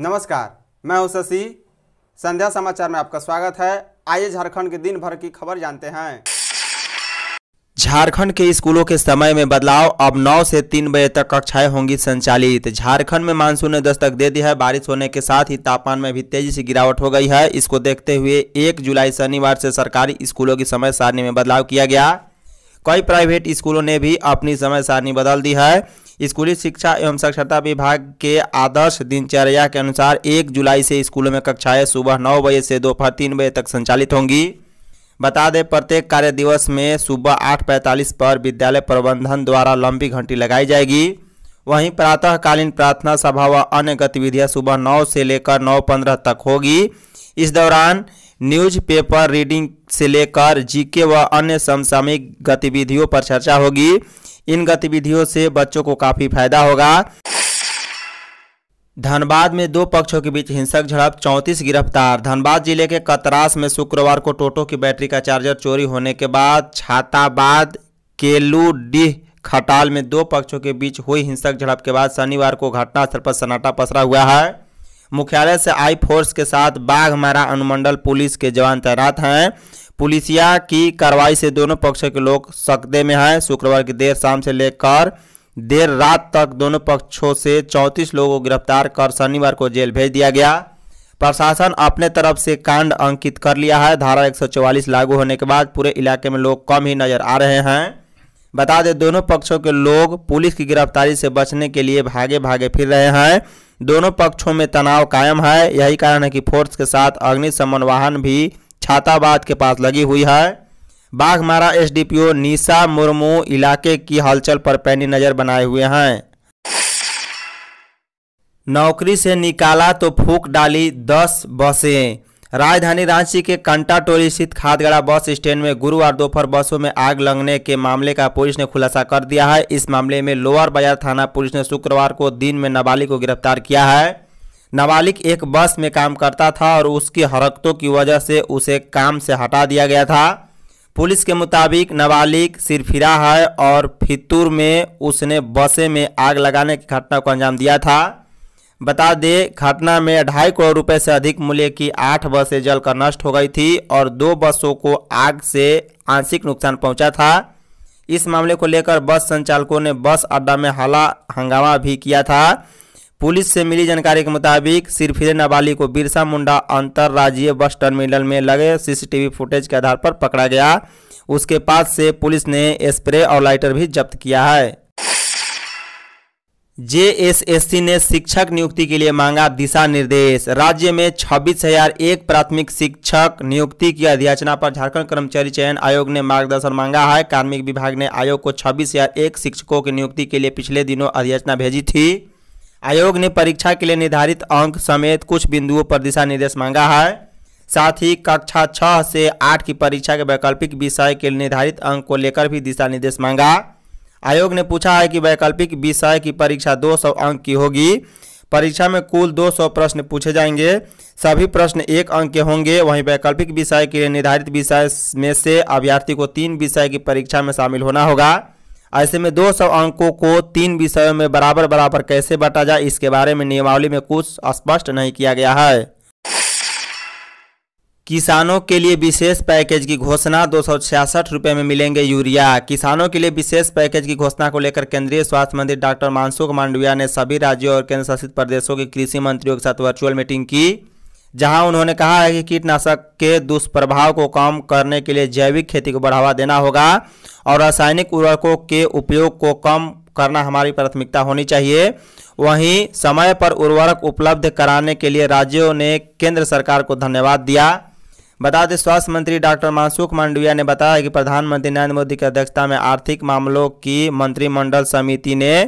नमस्कार मैं हूं शशि संध्या समाचार में आपका स्वागत है आइए झारखंड के दिन भर की खबर जानते हैं झारखंड के स्कूलों के समय में बदलाव अब 9 से 3 बजे तक कक्षाएं होंगी संचालित झारखंड में मानसून ने दस्तक दे दी है बारिश होने के साथ ही तापमान में भी तेजी से गिरावट हो गई है इसको देखते हुए 1 जुलाई शनिवार से सरकारी स्कूलों की समय सारणी में बदलाव किया गया कई प्राइवेट स्कूलों ने भी अपनी समय सारणी बदल दी है स्कूली शिक्षा एवं साक्षरता विभाग के आदर्श दिनचर्या के अनुसार एक जुलाई से स्कूलों में कक्षाएं सुबह नौ बजे से दोपहर तीन बजे तक संचालित होंगी बता दें प्रत्येक कार्य दिवस में सुबह आठ पैंतालीस पर विद्यालय प्रबंधन द्वारा लंबी घंटी लगाई जाएगी वहीं प्रातःकालीन प्रार्थना सभा व अन्य गतिविधियां सुबह नौ से लेकर नौ पंद्रह तक होगी इस दौरान न्यूज़पेपर रीडिंग से लेकर जीके व अन्य समसामयिक गतिविधियों पर चर्चा होगी इन गतिविधियों से बच्चों को काफ़ी फायदा होगा धनबाद में दो पक्षों के बीच हिंसक झड़प चौंतीस गिरफ्तार धनबाद जिले के कतरास में शुक्रवार को टोटो की बैटरी का चार्जर चोरी होने के बाद छाताबाद केलूडीह खटाल में दो पक्षों के बीच हुई हिंसक झड़प के बाद शनिवार को घटनास्थल पर सन्नाटा पसरा हुआ है मुख्यालय से आई फोर्स के साथ बाघमारा अनुमंडल पुलिस के जवान तैनात हैं पुलिसिया की कार्रवाई से दोनों पक्षों के लोग सकदे में हैं शुक्रवार की देर शाम से लेकर देर रात तक दोनों पक्षों से 34 लोगों को गिरफ्तार कर शनिवार को जेल भेज दिया गया प्रशासन अपने तरफ से कांड अंकित कर लिया है धारा 144 लागू होने के बाद पूरे इलाके में लोग कम ही नजर आ रहे हैं बता दें दोनों पक्षों के लोग पुलिस की गिरफ्तारी से बचने के लिए भागे भागे फिर रहे हैं दोनों पक्षों में तनाव कायम है यही कारण है कि फोर्स के साथ अग्निशमन वाहन भी छाताबाद के पास लगी हुई है बाघमारा एसडीपीओ निशा मुर्मू इलाके की हलचल पर पैनी नज़र बनाए हुए हैं नौकरी से निकाला तो फूक डाली दस बसें राजधानी रांची के कंटा टोली स्थित खादगड़ा बस स्टैंड में गुरुवार दोपहर बसों में आग लगने के मामले का पुलिस ने खुलासा कर दिया है इस मामले में लोअर बाजार थाना पुलिस ने शुक्रवार को दिन में नाबालिग को गिरफ्तार किया है नाबालिग एक बस में काम करता था और उसकी हरकतों की वजह से उसे काम से हटा दिया गया था पुलिस के मुताबिक नाबालिग सिरफिरा है और फितूर में उसने बसे में आग लगाने की घटना को अंजाम दिया था बता दें घटना में ढाई करोड़ रुपए से अधिक मूल्य की आठ बसें जलकर नष्ट हो गई थी और दो बसों को आग से आंशिक नुकसान पहुंचा था इस मामले को लेकर बस संचालकों ने बस अड्डा में हला हंगामा भी किया था पुलिस से मिली जानकारी के मुताबिक सिरफिरे नाबालिग को बिरसा मुंडा अंतर्राज्यीय बस टर्मिनल में लगे सीसीटीवी फुटेज के आधार पर पकड़ा गया उसके पास से पुलिस ने स्प्रे और लाइटर भी जब्त किया है सी ने शिक्षक नियुक्ति के लिए मांगा दिशा निर्देश राज्य में छब्बीस हजार एक प्राथमिक शिक्षक नियुक्ति की अधियाचना पर झारखंड कर्मचारी चयन आयोग ने मार्गदर्शन मांगा है कार्मिक विभाग ने आयोग को छब्बीस हजार एक शिक्षकों की नियुक्ति के लिए पिछले दिनों अधियाचना भेजी थी आयोग ने परीक्षा के लिए निर्धारित अंक समेत कुछ बिंदुओं पर दिशा निर्देश मांगा है साथ ही कक्षा छः से आठ की परीक्षा के वैकल्पिक विषय के निर्धारित अंक को लेकर भी दिशा निर्देश मांगा आयोग ने पूछा है कि वैकल्पिक विषय की परीक्षा 200 अंक की होगी परीक्षा में कुल 200 प्रश्न पूछे जाएंगे सभी प्रश्न एक अंक के होंगे वहीं वैकल्पिक विषय के लिए निर्धारित विषय में से अभ्यर्थी को तीन विषय की परीक्षा में शामिल होना होगा ऐसे में 200 अंकों को तीन विषयों में बराबर बराबर कैसे बांटा जाए इसके बारे में नियमावली में कुछ स्पष्ट नहीं किया गया है किसानों के लिए विशेष पैकेज की घोषणा दो सौ में मिलेंगे यूरिया किसानों के लिए विशेष पैकेज की घोषणा को लेकर केंद्रीय स्वास्थ्य मंत्री डॉक्टर मानसुख मांडविया ने सभी राज्यों और केंद्र शासित प्रदेशों के कृषि मंत्रियों के साथ वर्चुअल मीटिंग की जहां उन्होंने कहा है कि कीटनाशक के दुष्प्रभाव को कम करने के लिए जैविक खेती को बढ़ावा देना होगा और रासायनिक उर्वरकों के उपयोग को कम करना हमारी प्राथमिकता होनी चाहिए वहीं समय पर उर्वरक उपलब्ध कराने के लिए राज्यों ने केंद्र सरकार को धन्यवाद दिया बता दें स्वास्थ्य मंत्री डॉक्टर मानसुख मांडविया ने बताया कि प्रधानमंत्री नरेंद्र मोदी की अध्यक्षता में आर्थिक मामलों की मंत्रिमंडल समिति ने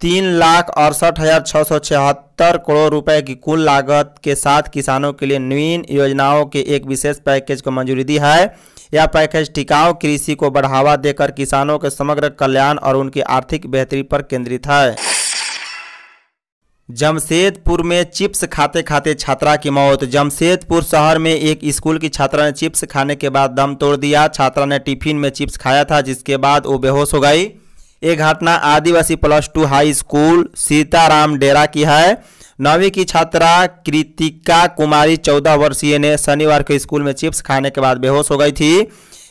तीन लाख अड़सठ हजार छः सौ छिहत्तर करोड़ रुपए की कुल लागत के साथ किसानों के लिए नवीन योजनाओं के एक विशेष पैकेज को मंजूरी दी है यह पैकेज टिकाऊ कृषि को बढ़ावा देकर किसानों के समग्र कल्याण और उनकी आर्थिक बेहतरी पर केंद्रित है जमशेदपुर में चिप्स खाते खाते छात्रा की मौत जमशेदपुर शहर में एक स्कूल की छात्रा ने चिप्स खाने के बाद दम तोड़ दिया छात्रा ने टिफिन में चिप्स खाया था जिसके बाद वो बेहोश हो गई ये घटना Adivasi plus two high school Sitaram Dera की है नौवीं की छात्रा कृतिका कुमारी चौदह वर्षीय ने शनिवार को स्कूल में चिप्स खाने के बाद बेहोश हो गई थी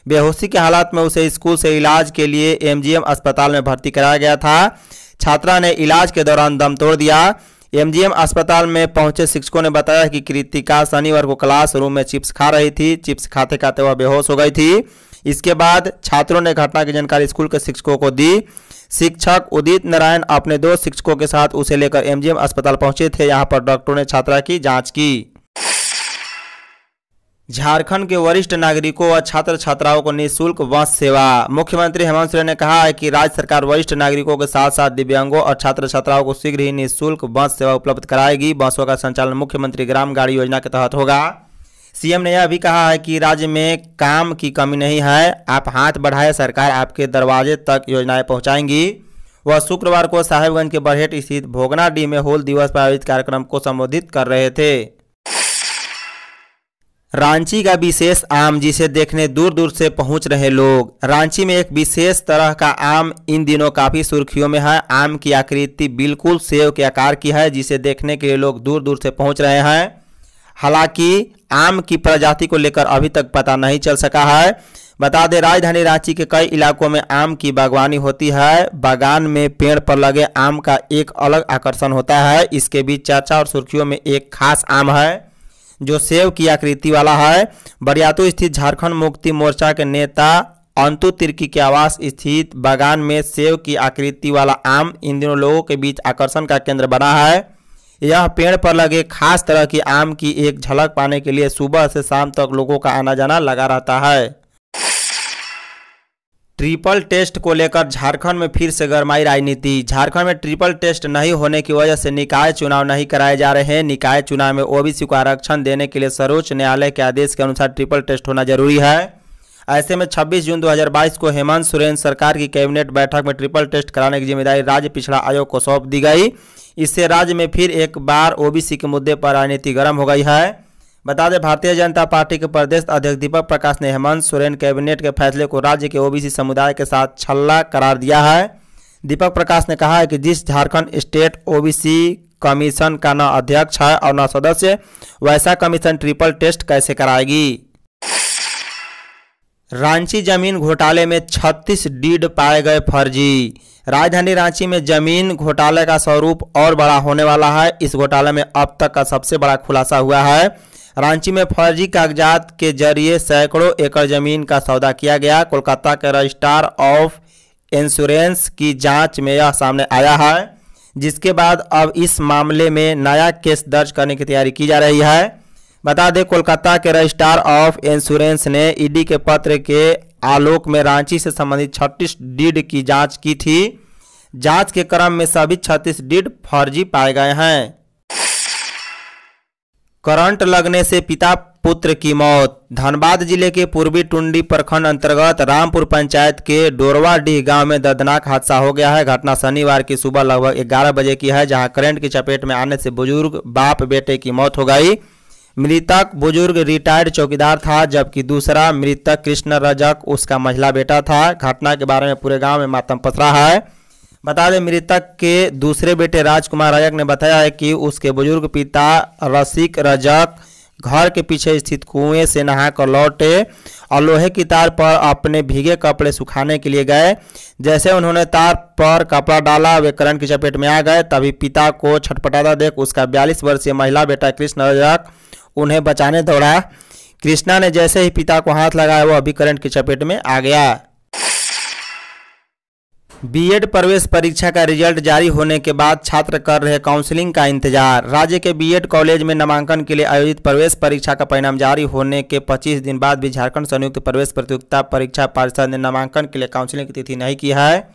बेहोशी के हालात में उसे स्कूल से इलाज के लिए एमजीएम अस्पताल में भर्ती कराया गया था छात्रा ने इलाज के दौरान दम तोड़ दिया एमजीएम अस्पताल में पहुंचे शिक्षकों ने बताया कि कृतिका शनिवार को क्लास रूम में चिप्स खा रही थी चिप्स खाते खाते वह बेहोश हो गई थी इसके बाद छात्रों ने घटना की जानकारी स्कूल के शिक्षकों को दी शिक्षक उदित नारायण अपने दो शिक्षकों के साथ उसे लेकर एमजीएम अस्पताल पहुंचे थे यहां पर डॉक्टरों ने छात्रा की जांच की झारखंड के वरिष्ठ नागरिकों व छात्र छात्राओं को निःशुल्क बस सेवा मुख्यमंत्री हेमंत सोरेन ने कहा है कि राज्य सरकार वरिष्ठ नागरिकों के साथ साथ दिव्यांगों और छात्र छात्राओं को शीघ्र ही निःशुल्क बस सेवा उपलब्ध कराएगी बसों का संचालन मुख्यमंत्री ग्राम गाड़ी योजना के तहत होगा सीएम ने यह भी कहा है कि राज्य में काम की कमी नहीं है आप हाथ बढ़ाए सरकार आपके दरवाजे तक योजनाएं पहुँचाएंगी वह शुक्रवार को साहेबगंज के बरहेट स्थित भोगनाडीह में होल दिवस पर आयोजित कार्यक्रम को संबोधित कर रहे थे रांची का विशेष आम जिसे देखने दूर दूर से पहुंच रहे लोग रांची में एक विशेष तरह का आम इन दिनों काफ़ी सुर्खियों में है आम की आकृति बिल्कुल सेव के आकार की है जिसे देखने के लिए लोग दूर दूर से पहुंच रहे हैं हालांकि आम की प्रजाति को लेकर अभी तक पता नहीं चल सका है बता दें राजधानी रांची के कई इलाकों में आम की बागवानी होती है बागान में पेड़ पर लगे आम का एक अलग आकर्षण होता है इसके बीच चर्चा और सुर्खियों में एक खास आम है जो सेव की आकृति वाला है बरियातू स्थित झारखंड मुक्ति मोर्चा के नेता अंतु तिर्की के आवास स्थित बागान में सेव की आकृति वाला आम इन दिनों लोगों के बीच आकर्षण का केंद्र बना है यह पेड़ पर लगे खास तरह की आम की एक झलक पाने के लिए सुबह से शाम तक लोगों का आना जाना लगा रहता है ट्रिपल टेस्ट को लेकर झारखंड में फिर से गरमाई राजनीति झारखंड में ट्रिपल टेस्ट नहीं होने की वजह से निकाय चुनाव नहीं कराए जा रहे हैं निकाय चुनाव में ओबीसी को आरक्षण देने के लिए सर्वोच्च न्यायालय के आदेश के अनुसार ट्रिपल टेस्ट होना जरूरी है ऐसे में 26 जून 2022 को हेमंत सोरेन सरकार की कैबिनेट बैठक में ट्रिपल टेस्ट कराने की जिम्मेदारी राज्य पिछड़ा आयोग को सौंप दी गई इससे राज्य में फिर एक बार ओबीसी के मुद्दे पर राजनीति गर्म हो गई है बता दें भारतीय जनता पार्टी के प्रदेश अध्यक्ष दीपक प्रकाश ने हेमंत सोरेन कैबिनेट के फैसले को राज्य के ओबीसी समुदाय के साथ छल्ला करार दिया है दीपक प्रकाश ने कहा है कि जिस झारखंड स्टेट ओबीसी कमीशन का न अध्यक्ष है और न सदस्य वैसा कमीशन ट्रिपल टेस्ट कैसे कराएगी रांची जमीन घोटाले में छत्तीस डीड पाए गए फर्जी राजधानी रांची में जमीन घोटाले का स्वरूप और बड़ा होने वाला है इस घोटाले में अब तक का सबसे बड़ा खुलासा हुआ है रांची में फर्जी कागजात के जरिए सैकड़ों एकड़ जमीन का सौदा किया गया कोलकाता के रजिस्ट्रार ऑफ इंश्योरेंस की जांच में यह सामने आया है जिसके बाद अब इस मामले में नया केस दर्ज करने की तैयारी की जा रही है बता दें कोलकाता के रजिस्ट्रार ऑफ इंश्योरेंस ने ईडी के पत्र के आलोक में रांची से संबंधित छत्तीस डीड की जांच की थी जांच के क्रम में सभी छत्तीस डीड फर्जी पाए गए हैं करंट लगने से पिता पुत्र की मौत धनबाद जिले के पूर्वी टुंडी प्रखंड अंतर्गत रामपुर पंचायत के डोरवाडीह गांव में दर्दनाक हादसा हो गया है घटना शनिवार की सुबह लगभग ग्यारह बजे की है जहां करंट की चपेट में आने से बुजुर्ग बाप बेटे की मौत हो गई मृतक बुजुर्ग रिटायर्ड चौकीदार था जबकि दूसरा मृतक कृष्ण रजक उसका महिला बेटा था घटना के बारे में पूरे गाँव में मातम पसरा है बता दें मृतक के दूसरे बेटे राजकुमार रजक ने बताया है कि उसके बुजुर्ग पिता रसिक रजक घर के पीछे स्थित कुएं से नहाकर लौटे और लोहे की तार पर अपने भीगे कपड़े सुखाने के लिए गए जैसे उन्होंने तार पर कपड़ा डाला वे करंट की चपेट में आ गए तभी पिता को छटपटाता देख उसका बयालीस वर्षीय महिला बेटा कृष्ण रजक उन्हें बचाने दौड़ा कृष्णा ने जैसे ही पिता को हाथ लगाया वह अभी करंट की चपेट में आ गया बीएड प्रवेश परीक्षा का रिजल्ट जारी होने के बाद छात्र कर रहे काउंसलिंग का इंतजार राज्य के बीएड कॉलेज में नामांकन के लिए आयोजित प्रवेश परीक्षा का परिणाम जारी होने के 25 दिन बाद भी झारखंड संयुक्त प्रवेश प्रतियोगिता परीक्षा परिषद ने नामांकन के लिए काउंसलिंग की तिथि नहीं की है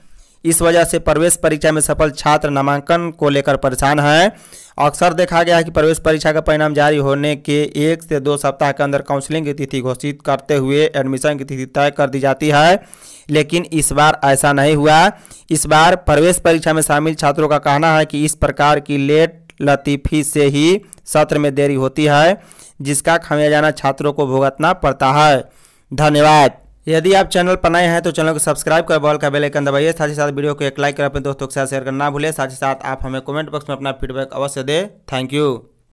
इस वजह से प्रवेश परीक्षा में सफल छात्र नामांकन को लेकर परेशान है अक्सर देखा गया है कि प्रवेश परीक्षा का परिणाम जारी होने के एक से दो सप्ताह के अंदर काउंसलिंग की तिथि घोषित करते हुए एडमिशन की तिथि तय कर दी जाती है लेकिन इस बार ऐसा नहीं हुआ इस बार प्रवेश परीक्षा में शामिल छात्रों का कहना है कि इस प्रकार की लेट लतीफ़ी से ही सत्र में देरी होती है जिसका खमियाजाना छात्रों को भुगतना पड़ता है धन्यवाद यदि आप चैनल पर नए हैं तो चैनल को सब्सक्राइब कर बॉल का बेल आइकन दबाइए साथ ही साथ वीडियो को एक लाइक कर अपने दोस्तों के साथ शेयर करना भूलें साथ ही साथ आप हमें कमेंट बॉक्स में अपना फीडबैक अवश्य दें थैंक यू